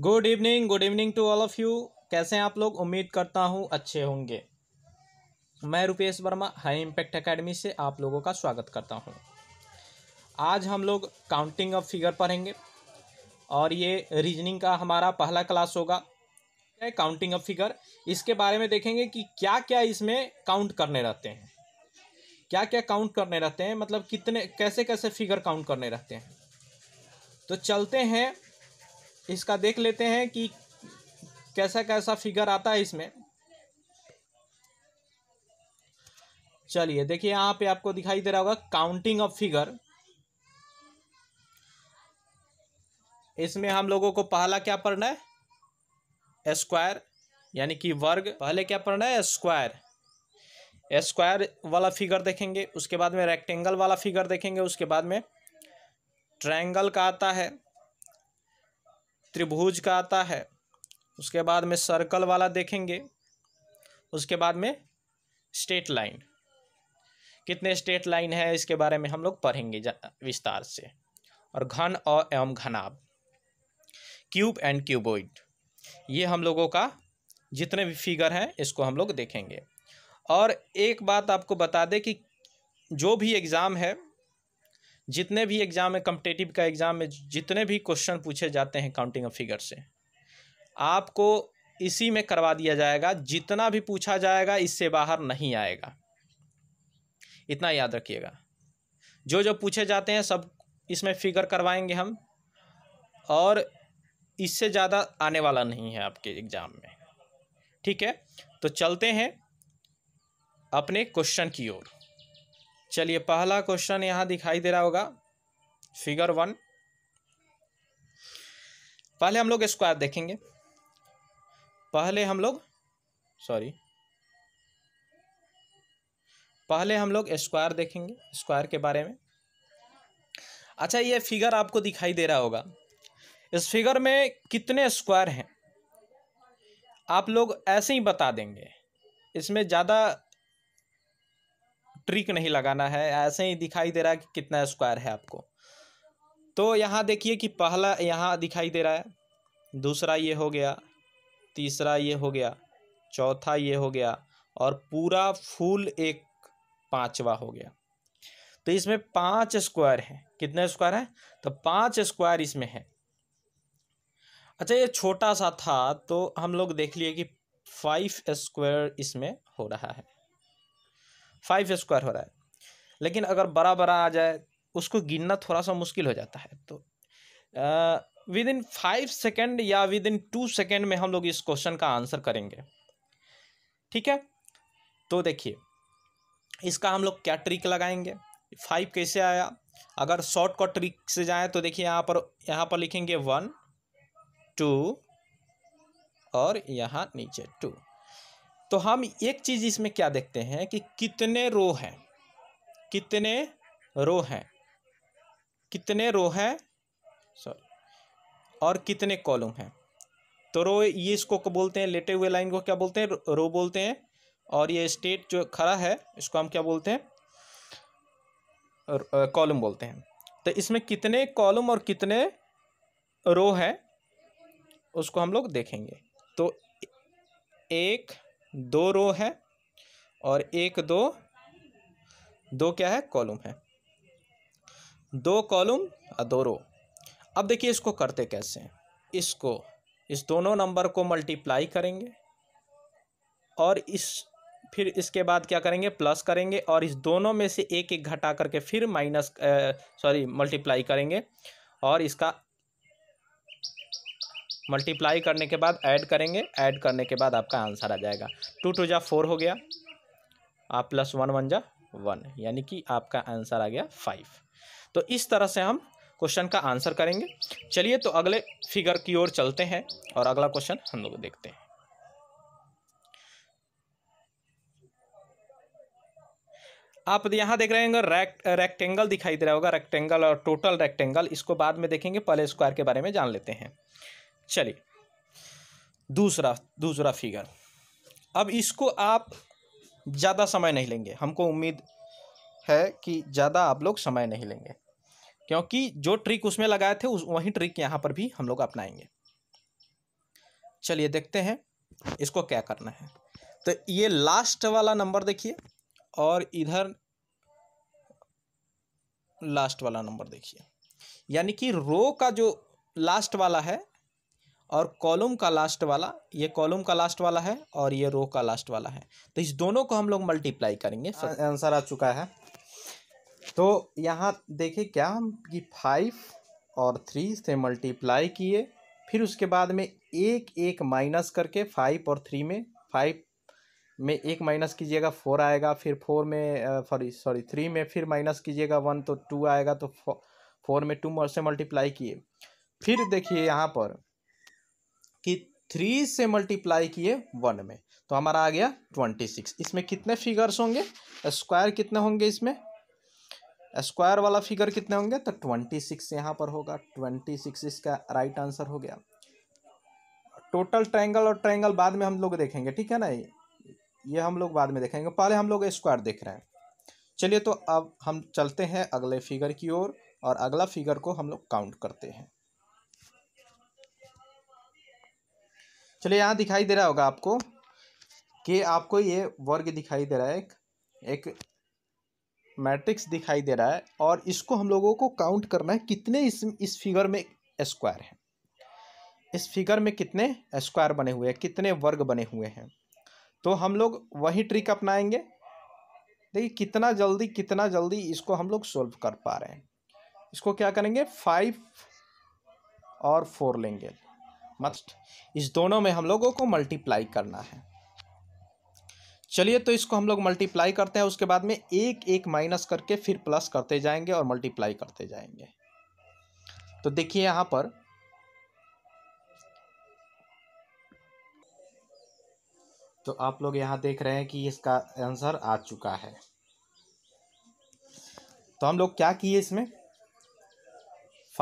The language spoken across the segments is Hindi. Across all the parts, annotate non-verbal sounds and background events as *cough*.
good evening good evening to all of you कैसे हैं आप लोग उम्मीद करता हूं अच्छे होंगे मैं Rupesh Verma high impact academy से आप लोगों का स्वागत करता हूं आज हम लोग काउंटिंग ऑफ फिगर पढ़ेंगे और ये रीजनिंग का हमारा पहला क्लास होगा काउंटिंग ऑफ फिगर इसके बारे में देखेंगे कि क्या क्या इसमें काउंट करने रहते हैं क्या क्या काउंट करने रहते हैं मतलब कितने कैसे कैसे फिगर काउंट करने रहते हैं तो चलते हैं इसका देख लेते हैं कि कैसा कैसा फिगर आता है इसमें चलिए देखिए यहाँ पे आपको दिखाई दे रहा होगा काउंटिंग ऑफ फिगर इसमें हम लोगों को पहला क्या पढ़ना है स्क्वायर यानी कि वर्ग पहले क्या पढ़ना है स्क्वायर स्क्वायर वाला फिगर देखेंगे उसके बाद में रेक्टेंगल वाला फिगर देखेंगे उसके बाद में ट्रायंगल का आता है त्रिभुज का आता है उसके बाद में सर्कल वाला देखेंगे उसके बाद में स्टेट लाइन कितने स्टेट लाइन है इसके बारे में हम लोग पढ़ेंगे विस्तार से और घन और एवं घनाब क्यूब एंड क्यूबोइड ये हम लोगों का जितने भी फिगर हैं इसको हम लोग देखेंगे और एक बात आपको बता दें कि जो भी एग्ज़ाम है जितने भी एग्ज़ाम है कम्पटेटिव का एग्ज़ाम में जितने भी क्वेश्चन पूछे जाते हैं काउंटिंग ऑफ फिगर से आपको इसी में करवा दिया जाएगा जितना भी पूछा जाएगा इससे बाहर नहीं आएगा इतना याद रखिएगा जो जो पूछे जाते हैं सब इसमें फिगर करवाएंगे हम और इससे ज़्यादा आने वाला नहीं है आपके एग्ज़ाम में ठीक है तो चलते हैं अपने क्वेश्चन की ओर चलिए पहला क्वेश्चन यहाँ दिखाई दे रहा होगा फिगर वन पहले हम लोग स्क्वायर देखेंगे पहले हम लोग सॉरी पहले हम लोग स्क्वायर देखेंगे स्क्वायर के बारे में अच्छा ये फिगर आपको दिखाई दे रहा होगा इस फिगर में कितने स्क्वायर हैं आप लोग ऐसे ही बता देंगे इसमें ज़्यादा ट्रिक नहीं लगाना है ऐसे ही दिखाई दे रहा है कि कितना स्क्वायर है आपको तो यहाँ देखिए कि पहला यहाँ दिखाई दे रहा है दूसरा ये हो गया तीसरा ये हो गया चौथा ये हो गया और पूरा फूल एक पांचवा हो गया तो इसमें पांच स्क्वायर है कितने स्क्वायर है तो पांच स्क्वायर इसमें है अच्छा ये छोटा सा था तो हम लोग देख लिए कि फाइव स्क्वायर इसमें हो रहा है फाइव स्क्वायर हो रहा है लेकिन अगर बड़ा बड़ा आ जाए उसको गिनना थोड़ा सा मुश्किल हो जाता है तो विद इन फाइव सेकेंड या विद इन टू सेकेंड में हम लोग इस क्वेश्चन का आंसर करेंगे ठीक है तो देखिए इसका हम लोग क्या ट्रिक लगाएंगे फाइव कैसे आया अगर शॉर्ट कट ट्रिक से जाएं तो देखिए यहाँ पर यहाँ पर लिखेंगे वन टू और यहाँ नीचे टू तो हम एक चीज़ इसमें क्या देखते हैं कि कितने रो हैं कितने रो हैं कितने रो हैं सॉरी और कितने कॉलम हैं तो रो ये इसको बोलते हैं लेटे हुए लाइन को क्या बोलते हैं रो बोलते हैं और ये स्टेट जो खड़ा है इसको हम क्या बोलते हैं कॉलम बोलते हैं तो इसमें कितने कॉलम और कितने रो है उसको हम लोग देखेंगे तो एक दो रो है और एक दो दो क्या है कॉलम है दो कॉलम और दो रो अब देखिए इसको करते कैसे हैं इसको इस दोनों नंबर को मल्टीप्लाई करेंगे और इस फिर इसके बाद क्या करेंगे प्लस करेंगे और इस दोनों में से एक एक घटा करके फिर माइनस सॉरी मल्टीप्लाई करेंगे और इसका मल्टीप्लाई करने के बाद ऐड करेंगे ऐड करने के बाद आपका आंसर आ जाएगा टू टू जा फोर हो गया आप प्लस वन वन जा वन यानी कि आपका आंसर आ गया फाइव तो इस तरह से हम क्वेश्चन का आंसर करेंगे चलिए तो अगले फिगर की ओर चलते हैं और अगला क्वेश्चन हम लोग देखते हैं आप यहाँ देख रहे हैं रैक, रेक्टेंगल दिखाई दे रहा होगा रेक्टेंगल और टोटल रेक्टेंगल इसको बाद में देखेंगे पहले स्क्वायर के बारे में जान लेते हैं चलिए दूसरा दूसरा फिगर अब इसको आप ज़्यादा समय नहीं लेंगे हमको उम्मीद है कि ज़्यादा आप लोग समय नहीं लेंगे क्योंकि जो ट्रिक उसमें लगाए थे उस वही ट्रिक यहाँ पर भी हम लोग अपनाएंगे चलिए देखते हैं इसको क्या करना है तो ये लास्ट वाला नंबर देखिए और इधर लास्ट वाला नंबर देखिए यानी कि रो का जो लास्ट वाला है और कॉलम का लास्ट वाला ये कॉलम का लास्ट वाला है और ये रो का लास्ट वाला है तो इस दोनों को हम लोग मल्टीप्लाई करेंगे आंसर आ चुका है तो यहाँ देखिए क्या हम कि फाइव और थ्री से मल्टीप्लाई किए फिर उसके बाद में एक एक माइनस करके फाइव और थ्री में फाइव में एक माइनस कीजिएगा फोर आएगा फिर फोर में सॉरी सॉरी थ्री में फिर माइनस कीजिएगा वन तो टू आएगा तो फोर में टू से मल्टीप्लाई किए फिर देखिए यहाँ पर कि थ्री से मल्टीप्लाई किए वन में तो हमारा आ गया ट्वेंटी सिक्स इसमें कितने फिगर्स होंगे स्क्वायर कितने होंगे इसमें स्क्वायर वाला फिगर कितने होंगे तो ट्वेंटी सिक्स यहाँ पर होगा ट्वेंटी सिक्स इसका राइट आंसर हो गया टोटल ट्रायंगल और ट्रायंगल बाद में हम लोग देखेंगे ठीक है ना ये हम लोग बाद में देखेंगे पहले हम लोग स्क्वायर देख रहे हैं चलिए तो अब हम चलते हैं अगले फिगर की ओर और, और अगला फिगर को हम लोग काउंट करते हैं चलिए यहाँ दिखाई दे रहा होगा आपको कि आपको ये वर्ग दिखाई दे रहा है एक एक मैट्रिक्स दिखाई दे रहा है और इसको हम लोगों को काउंट करना है कितने इस इस फिगर में स्क्वायर है इस फिगर में कितने स्क्वायर बने हुए हैं कितने वर्ग बने हुए हैं तो हम लोग वही ट्रिक अपनाएंगे देखिए कितना जल्दी कितना जल्दी इसको हम लोग सोल्व कर पा रहे हैं इसको क्या करेंगे फाइव और फोर लेंगे मस्ट इस दोनों में हम लोगों को मल्टीप्लाई करना है चलिए तो इसको हम लोग मल्टीप्लाई करते हैं उसके बाद में एक एक माइनस करके फिर प्लस करते जाएंगे और मल्टीप्लाई करते जाएंगे तो देखिए यहाँ पर तो आप लोग यहाँ देख रहे हैं कि इसका आंसर आ चुका है तो हम लोग क्या किए इसमें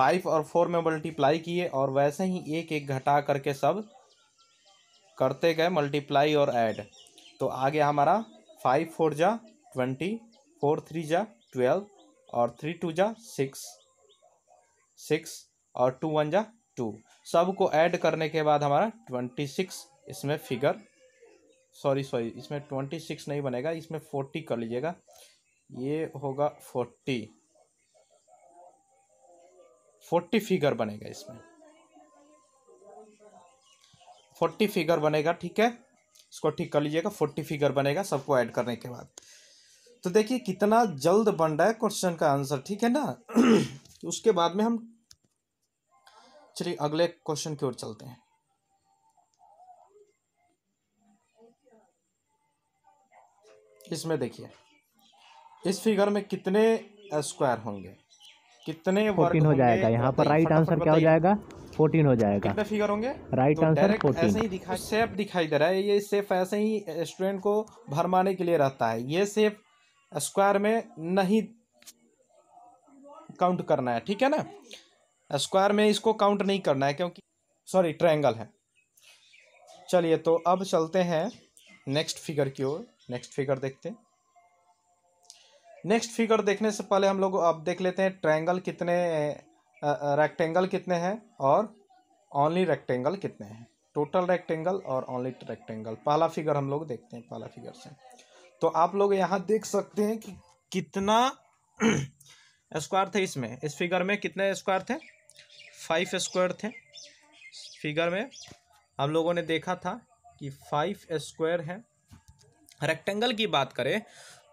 फाइव और फोर में मल्टीप्लाई किए और वैसे ही एक एक घटा करके सब करते गए मल्टीप्लाई और ऐड तो आ गया हमारा फाइव फोर जा ट्वेंटी फोर थ्री जा ट्वेल्व और थ्री टू जा सिक्स सिक्स और टू वन जा टू सब को ऐड करने के बाद हमारा ट्वेंटी सिक्स इसमें फिगर सॉरी सॉरी इसमें ट्वेंटी सिक्स नहीं बनेगा इसमें फोर्टी कर लीजिएगा ये होगा फोर्टी फोर्टी फिगर बनेगा इसमें फोर्टी फिगर बनेगा ठीक है इसको ठीक कर लीजिएगा फोर्टी फिगर बनेगा सबको ऐड करने के बाद तो देखिए कितना जल्द बन रहा है क्वेश्चन का आंसर ठीक है ना *clears throat* उसके बाद में हम चलिए अगले क्वेश्चन की ओर चलते हैं इसमें देखिए इस फिगर में कितने स्क्वायर होंगे कितने फोर्टीन हो जाएगा यहाँ मतलब पर राइट आंसर क्या हो जाएगा फोर्टीन हो जाएगा कितने फिगर होंगे राइट आंसर फोर्टीन ही सेफ तो दिखाई दे रहा है ये सेफ ऐसे ही स्टूडेंट को भरमाने के लिए रहता है ये सेफ स्क्वायर में नहीं काउंट करना है ठीक है ना स्क्वायर में इसको काउंट नहीं करना है क्योंकि सॉरी ट्रायंगल है चलिए तो अब चलते हैं नेक्स्ट फिगर की ओर नेक्स्ट फिगर देखते हैं नेक्स्ट फिगर देखने से पहले हम लोग अब देख लेते हैं ट्रायंगल कितने रेक्टेंगल कितने हैं और ऑनली रेक्टेंगल कितने हैं टोटल रेक्टेंगल और ऑनली रेक्टेंगल पहला फिगर हम लोग देखते हैं पहला फिगर से तो आप लोग यहाँ देख सकते हैं कि कितना स्क्वायर *clears throat* थे इसमें इस फिगर में कितने स्क्वायर थे फाइव स्क्वायर थे फिगर में हम लोगों ने देखा था कि फाइव स्क्वायर है रेक्टेंगल की बात करें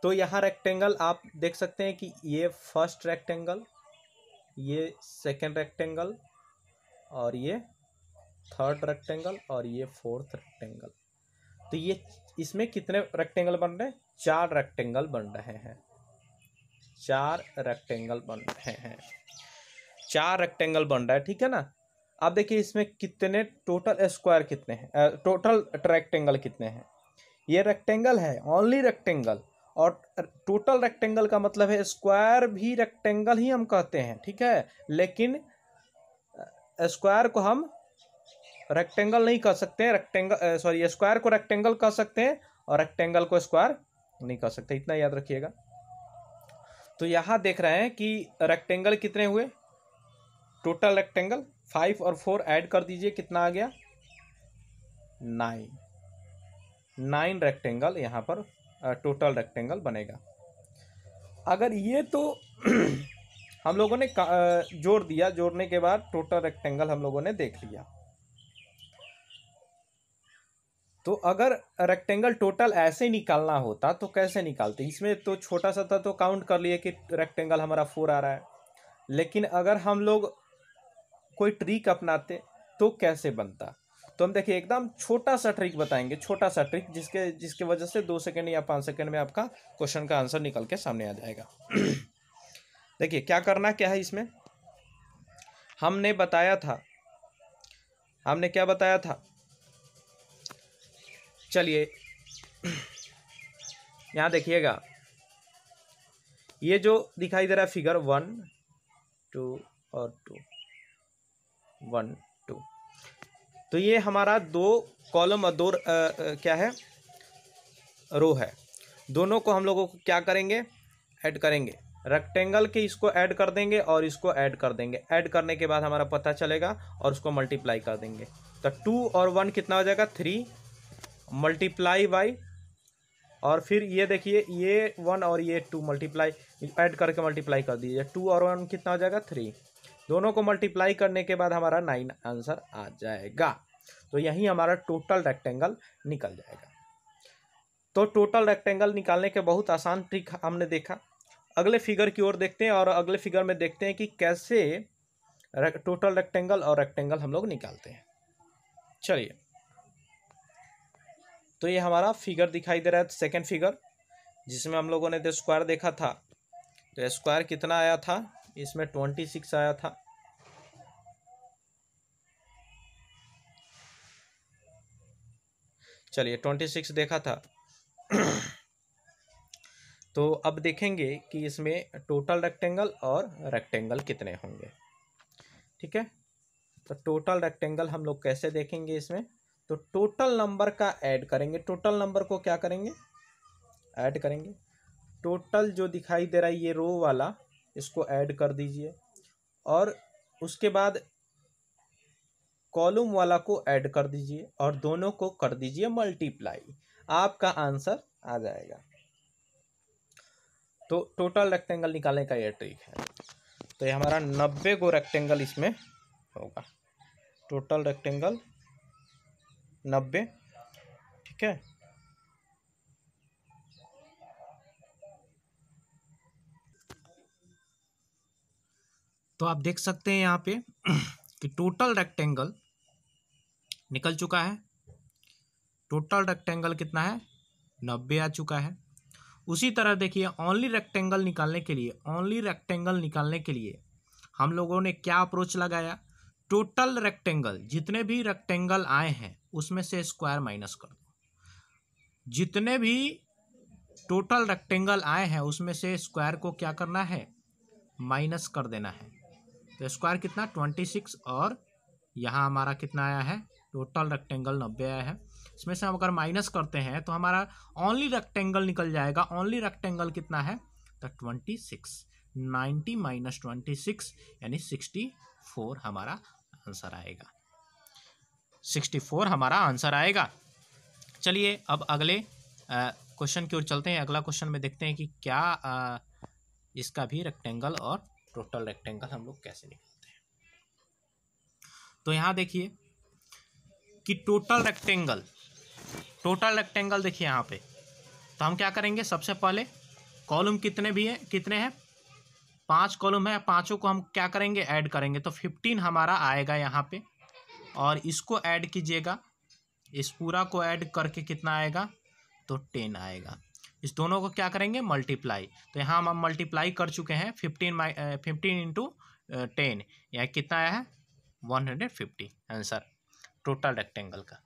तो यहाँ रेक्टेंगल आप देख सकते हैं कि ये फर्स्ट रेक्टेंगल ये सेकेंड रेक्टेंगल और ये थर्ड रेक्टेंगल और ये फोर्थ रेक्टेंगल तो ये इसमें कितने रेक्टेंगल बन रहे हैं चार रेक्टेंगल बन रहे हैं चार रेक्टेंगल बन रहे हैं चार रेक्टेंगल बन रहा है ठीक है ना अब देखिए इसमें कितने टोटल स्क्वायर कितने हैं टोटल रेक्टेंगल कितने हैं ये रेक्टेंगल है ओनली रेक्टेंगल और टोटल रेक्टेंगल का मतलब है स्क्वायर भी रेक्टेंगल ही हम कहते हैं ठीक है लेकिन स्क्वायर को हम रेक्टेंगल नहीं कह सकते हैं रेक्टेंगल सॉरी स्क्वायर को रेक्टेंगल कह सकते हैं और रेक्टेंगल को स्क्वायर नहीं कह सकते इतना याद रखिएगा तो यहाँ देख रहे हैं कि रेक्टेंगल कितने हुए टोटल रेक्टेंगल फाइव और फोर ऐड कर दीजिए कितना आ गया नाइन नाइन रेक्टेंगल यहाँ पर टोटल रेक्टेंगल बनेगा अगर ये तो *clears throat* हम लोगों ने जोड़ दिया जोड़ने के बाद टोटल रेक्टेंगल हम लोगों ने देख लिया तो अगर रेक्टेंगल टोटल ऐसे निकालना होता तो कैसे निकालते इसमें तो छोटा सा था तो काउंट कर लिए कि रेक्टेंगल हमारा फोर आ रहा है लेकिन अगर हम लोग कोई ट्रिक अपनाते तो कैसे बनता तो हम देखिए एकदम छोटा सा ट्रिक बताएंगे छोटा सा ट्रिक जिसके जिसके वजह से दो सेकेंड या पाँच सेकंड में आपका क्वेश्चन का आंसर निकल के सामने आ जाएगा *clears throat* देखिए क्या करना क्या है इसमें हमने बताया था हमने क्या बताया था चलिए *clears throat* यहाँ देखिएगा ये जो दिखाई दे रहा है फिगर वन टू और टू वन तो ये हमारा दो कॉलम और दो आ, आ, क्या है रो है दोनों को हम लोगों को क्या करेंगे ऐड करेंगे रेक्टेंगल के इसको ऐड कर देंगे और इसको ऐड कर देंगे ऐड करने के बाद हमारा पता चलेगा और उसको मल्टीप्लाई कर देंगे तो टू और वन कितना हो जाएगा थ्री मल्टीप्लाई बाई और फिर ये देखिए ये वन और ये टू मल्टीप्लाई ऐड करके मल्टीप्लाई कर दीजिए टू और वन कितना हो जाएगा थ्री दोनों को मल्टीप्लाई करने के बाद हमारा नाइन आंसर आ जाएगा तो यही हमारा टोटल रेक्टेंगल निकल जाएगा तो टोटल रेक्टेंगल निकालने के बहुत आसान ट्रिक हमने देखा अगले फिगर की ओर देखते हैं और अगले फिगर में देखते हैं कि कैसे टोटल रेक्टेंगल और रेक्टेंगल हम लोग निकालते हैं चलिए तो ये हमारा फिगर दिखाई दे रहा है सेकेंड फिगर जिसमें हम लोगों ने स्क्वायर देखा था तो स्क्वायर कितना आया था इसमें ट्वेंटी सिक्स आया था चलिए ट्वेंटी सिक्स देखा था *clears throat* तो अब देखेंगे कि इसमें टोटल रेक्टेंगल और रेक्टेंगल कितने होंगे ठीक है तो टोटल रेक्टेंगल हम लोग कैसे देखेंगे इसमें तो टोटल नंबर का ऐड करेंगे टोटल नंबर को क्या करेंगे ऐड करेंगे टोटल जो दिखाई दे रहा है ये रो वाला इसको ऐड कर दीजिए और उसके बाद कॉलम वाला को ऐड कर दीजिए और दोनों को कर दीजिए मल्टीप्लाई आपका आंसर आ जाएगा तो टोटल रेक्टेंगल निकालने का ये ट्रिक है तो ये हमारा नब्बे गो रेक्टेंगल इसमें होगा टोटल रेक्टेंगल नब्बे ठीक है तो आप देख सकते हैं यहाँ पे *clears throat* कि टोटल रेक्टेंगल निकल चुका है टोटल रेक्टेंगल कितना है नब्बे आ चुका है उसी तरह देखिए ओनली रेक्टेंगल निकालने के लिए ओनली रेक्टेंगल निकालने के लिए हम लोगों ने क्या अप्रोच लगाया टोटल रेक्टेंगल जितने भी रेक्टेंगल आए हैं उसमें से स्क्वायर माइनस कर दो जितने भी टोटल रेक्टेंगल आए हैं उसमें से स्क्वायर को क्या करना है माइनस कर देना है तो स्क्वायर कितना ट्वेंटी सिक्स और यहाँ हमारा कितना आया है टोटल रेक्टेंगल नब्बे आया है इसमें से हम अगर माइनस करते हैं तो हमारा ओनली रेक्टेंगल निकल जाएगा ओनली रेक्टेंगल कितना है तो twenty six ninety minus twenty six यानी सिक्सटी फोर हमारा आंसर आएगा सिक्सटी फोर हमारा आंसर आएगा चलिए अब अगले क्वेश्चन की ओर चलते हैं अगला क्वेश्चन में देखते हैं कि क्या आ, इसका भी रेक्टेंगल और टोटल रेक्टेंगल हम लोग कैसे निकालते हैं तो यहाँ देखिए कि टोटल रेक्टेंगल टोटल रेक्टेंगल देखिए यहाँ पे तो हम क्या करेंगे सबसे पहले कॉलम कितने भी हैं कितने हैं पांच कॉलम है पांचों को हम क्या करेंगे ऐड करेंगे तो फिफ्टीन हमारा आएगा यहाँ पे और इसको ऐड कीजिएगा इस पूरा को ऐड करके कितना आएगा तो टेन आएगा इस दोनों को क्या करेंगे मल्टीप्लाई तो यहाँ हम मल्टीप्लाई कर चुके हैं fifteen my fifteen into ten यहाँ कितना आया है one hundred fifty answer total rectangle का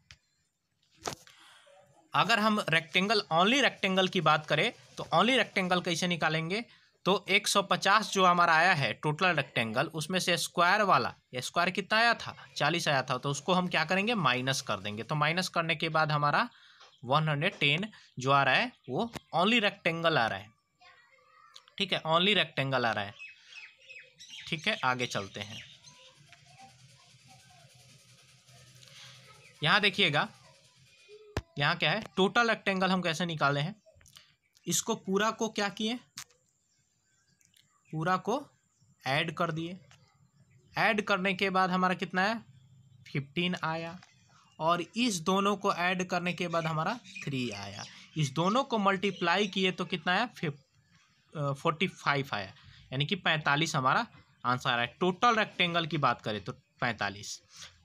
अगर हम रेक्टेंगल ओनली रेक्टेंगल की बात करें तो ओनली रेक्टेंगल कैसे निकालेंगे तो 150 जो हमारा आया है टोटल रेक्टेंगल उसमें से स्क्वायर वाला स्क्वायर कितना आया था 40 आया था तो उसको हम क्या करेंगे माइनस कर देंगे तो माइनस करने के बाद हमारा वन हंड्रेड टेन जो आ रहा है वो ओनली रेक्टेंगल आ रहा है ठीक है ओनली रेक्टेंगल आ रहा है ठीक है आगे चलते हैं यहाँ देखिएगा यहाँ क्या है टोटल रेक्टेंगल हम कैसे निकाले हैं इसको पूरा को क्या किए पूरा को ऐड कर दिए ऐड करने के बाद हमारा कितना है फिफ्टीन आया और इस दोनों को ऐड करने के बाद हमारा थ्री आया इस दोनों को मल्टीप्लाई किए तो कितना आया फोर्टी फाइव आया यानी कि पैंतालीस हमारा आंसर आया टोटल रेक्टेंगल की बात करें तो पैंतालीस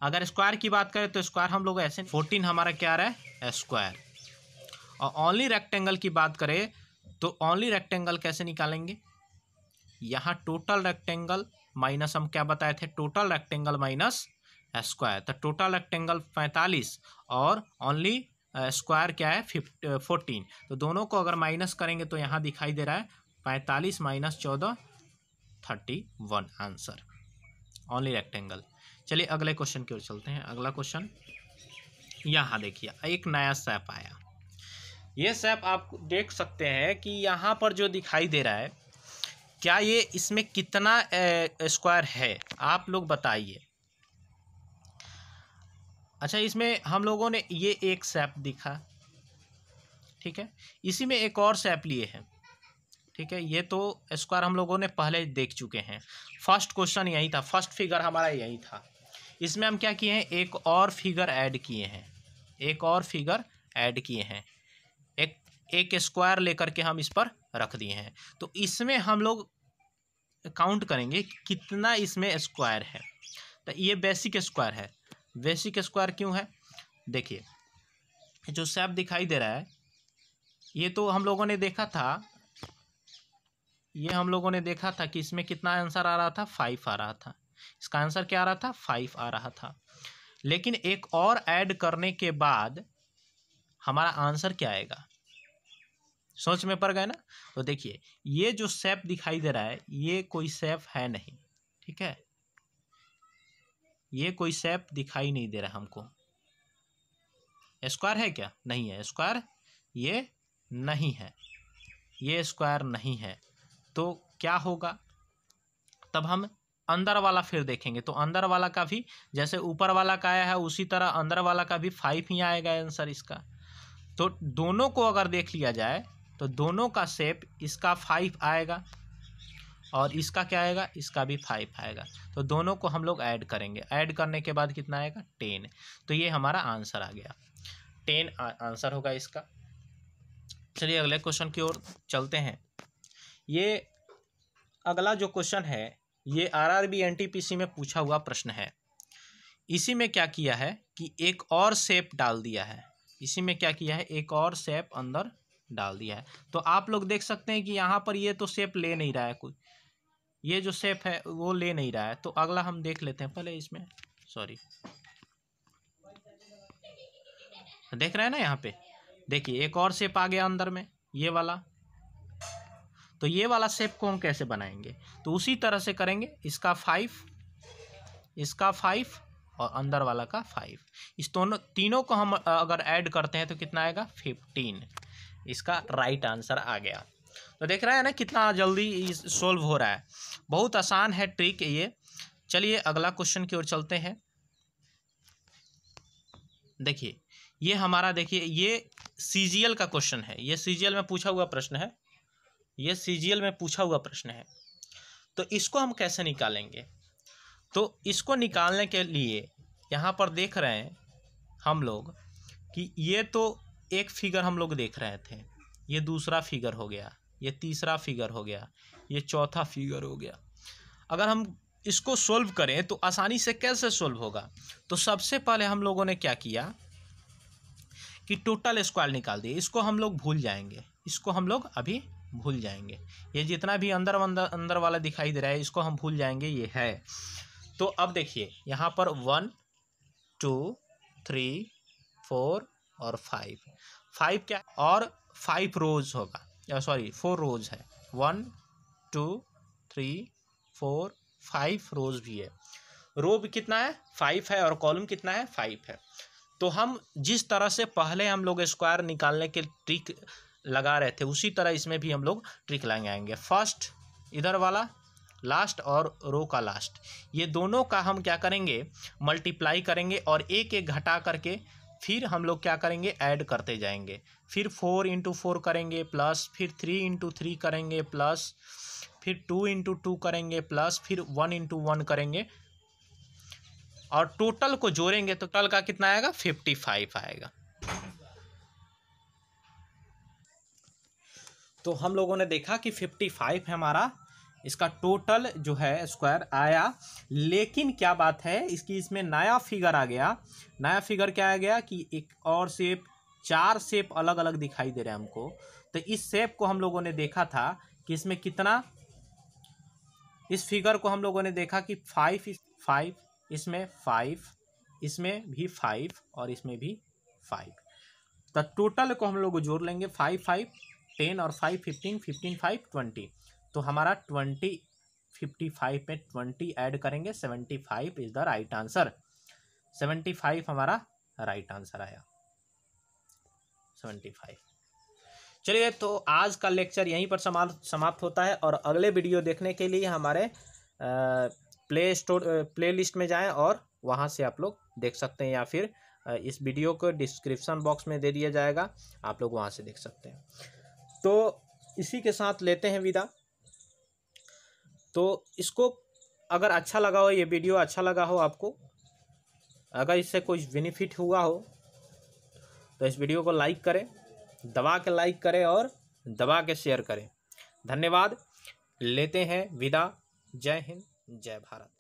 अगर स्क्वायर की बात करें तो स्क्वायर हम लोग ऐसे फोर्टीन हमारा क्या आ रहा है स्क्वायर और ओनली रेक्टेंगल की बात करें तो ओनली रेक्टेंगल कैसे निकालेंगे यहाँ टोटल रेक्टेंगल माइनस हम क्या बताए थे टोटल रेक्टेंगल माइनस स्क्वायर तो टोटल रेक्टेंगल पैंतालीस और ओनली स्क्वायर uh, क्या है फिफ्ट फोर्टीन uh, तो दोनों को अगर माइनस करेंगे तो यहाँ दिखाई दे रहा है पैंतालीस माइनस चौदह thirty one answer only rectangle चलिए अगले क्वेश्चन की ओर चलते हैं अगला क्वेश्चन यहाँ देखिए एक नया सैप आया ये सैप आप देख सकते हैं कि यहाँ पर जो दिखाई दे रहा है क्या ये इसमें कितना स्क्वायर uh, है आप लोग बताइए अच्छा इसमें हम लोगों ने ये एक सैप दिखा ठीक है इसी में एक और सैप लिए हैं ठीक है ये तो स्क्वायर हम लोगों ने पहले देख चुके हैं फर्स्ट क्वेश्चन यही था फर्स्ट फिगर हमारा यही था इसमें हम क्या किए हैं एक और फिगर ऐड किए हैं एक और फिगर ऐड किए हैं एक एक स्क्वायर लेकर के हम इस पर रख दिए हैं तो इसमें हम लोग काउंट करेंगे कितना इसमें स्क्वायर है तो ये बेसिक स्क्वायर है बेसिक स्क्वायर क्यों है देखिए जो सैप दिखाई दे रहा है ये तो हम लोगों ने देखा था ये हम लोगों ने देखा था कि इसमें कितना आंसर आ रहा था फाइव आ रहा था इसका आंसर क्या आ रहा था फाइव आ रहा था लेकिन एक और ऐड करने के बाद हमारा आंसर क्या आएगा सोच में पड़ गए ना तो देखिए ये जो सेप दिखाई दे रहा है ये कोई सेप है नहीं ठीक है ये कोई सेप दिखाई नहीं दे रहा हमको स्क्वायर है क्या नहीं है स्क्वायर ये नहीं है ये स्क्वायर नहीं है तो क्या होगा तब हम अंदर वाला फिर देखेंगे तो अंदर वाला का भी जैसे ऊपर वाला का आया है उसी तरह अंदर वाला का भी फाइव ही आएगा आंसर इसका तो दोनों को अगर देख लिया जाए तो दोनों का सेप इसका फाइव आएगा और इसका क्या आएगा इसका भी फाइव आएगा तो दोनों को हम लोग ऐड करेंगे ऐड करने के बाद कितना आएगा टेन तो ये हमारा आंसर आ गया टेन आंसर होगा इसका चलिए अगले क्वेश्चन की ओर चलते हैं ये अगला जो क्वेश्चन है ये आरआरबी एनटीपीसी में पूछा हुआ प्रश्न है इसी में क्या किया है कि एक और सेप डाल दिया है इसी में क्या किया है एक और सेप अंदर डाल दिया है तो आप लोग देख सकते हैं कि यहाँ पर ये तो सेप ले नहीं रहा है कोई ये जो सेफ है वो ले नहीं रहा है तो अगला हम देख लेते हैं पहले इसमें सॉरी देख रहे हैं ना यहाँ पे देखिए एक और सेप आ गया अंदर में ये वाला तो ये वाला सेप को हम कैसे बनाएंगे तो उसी तरह से करेंगे इसका फाइव इसका फाइव और अंदर वाला का फाइव इस दोनों तीनों को हम अगर ऐड करते हैं तो कितना आएगा फिफ्टीन इसका राइट आंसर आ गया तो देख रहे हैं ना कितना जल्दी सोल्व हो रहा है बहुत आसान है ट्रिक ये चलिए अगला क्वेश्चन की ओर चलते हैं देखिए ये हमारा देखिए ये सी का क्वेश्चन है ये सी में पूछा हुआ प्रश्न है ये सी में पूछा हुआ प्रश्न है तो इसको हम कैसे निकालेंगे तो इसको निकालने के लिए यहाँ पर देख रहे हैं हम लोग कि ये तो एक फिगर हम लोग देख रहे थे ये दूसरा फिगर हो गया ये तीसरा फिगर हो गया ये चौथा फिगर हो गया अगर हम इसको सोल्व करें तो आसानी से कैसे सोल्व होगा तो सबसे पहले हम लोगों ने क्या किया कि टोटल स्क्वायर निकाल दिए इसको हम लोग भूल जाएंगे इसको हम लोग अभी भूल जाएंगे ये जितना भी अंदर अंदर अंदर वाला दिखाई दे रहा है इसको हम भूल जाएंगे ये है तो अब देखिए यहाँ पर वन टू थ्री फोर और फाइव फाइव क्या और फाइव रोज होगा सॉरी फोर रोज है one two three four five rows भी है रो भी कितना है फाइव है और कॉलम कितना है फाइव है तो हम जिस तरह से पहले हम लोग स्क्वायर निकालने के ट्रिक लगा रहे थे उसी तरह इसमें भी हम लोग ट्रिक लगाएंगे फर्स्ट इधर वाला लास्ट और रो का लास्ट ये दोनों का हम क्या करेंगे मल्टीप्लाई करेंगे और एक एक घटा करके फिर हम लोग क्या करेंगे ऐड करते जाएंगे फिर फोर इंटू फोर करेंगे प्लस फिर थ्री इंटू थ्री करेंगे प्लस फिर टू इंटू टू करेंगे प्लस फिर वन इंटू वन करेंगे और टोटल को जोड़ेंगे तो टोटल का कितना आएगा फिफ्टी फाइव आएगा तो हम लोगों ने देखा कि फिफ्टी फाइव है हमारा इसका टोटल जो है स्क्वायर आया लेकिन क्या बात है इसकी इसमें नया फिगर आ गया नया फिगर क्या आ गया कि एक और सेप चार सेप अलग अलग दिखाई दे रहे हैं हमको तो इस सेप को हम लोगों ने देखा था कि इसमें कितना इस फिगर को हम लोगों ने देखा कि फाइव फाइव इसमें फाइव इसमें भी फाइव और इसमें भी फाइव तो टोटल को हम लोग जोड़ लेंगे फाइव फाइव टेन और five fifteen fifteen five twenty तो हमारा ट्वेंटी फिफ्टी फाइव में ट्वेंटी ऐड करेंगे seventy five is the right answer seventy five हमारा राइट आंसर आया सेवेंटी फाइव चलिए तो आज का लेक्चर यहीं पर समाप्त होता है और अगले वीडियो देखने के लिए हमारे प्ले स्टोर प्ले लिस्ट में जाएं और वहां से आप लोग देख सकते हैं या फिर इस वीडियो को डिस्क्रिप्शन बॉक्स में दे दिया जाएगा आप लोग वहां से देख सकते हैं तो इसी के साथ लेते हैं विदा तो इसको अगर अच्छा लगा हो ये वीडियो अच्छा लगा हो आपको अगर इससे कुछ बेनिफिट हुआ हो तो इस वीडियो को लाइक करें दबा के लाइक करें और दबा के शेयर करें धन्यवाद लेते हैं विदा जय हिंद जय भारत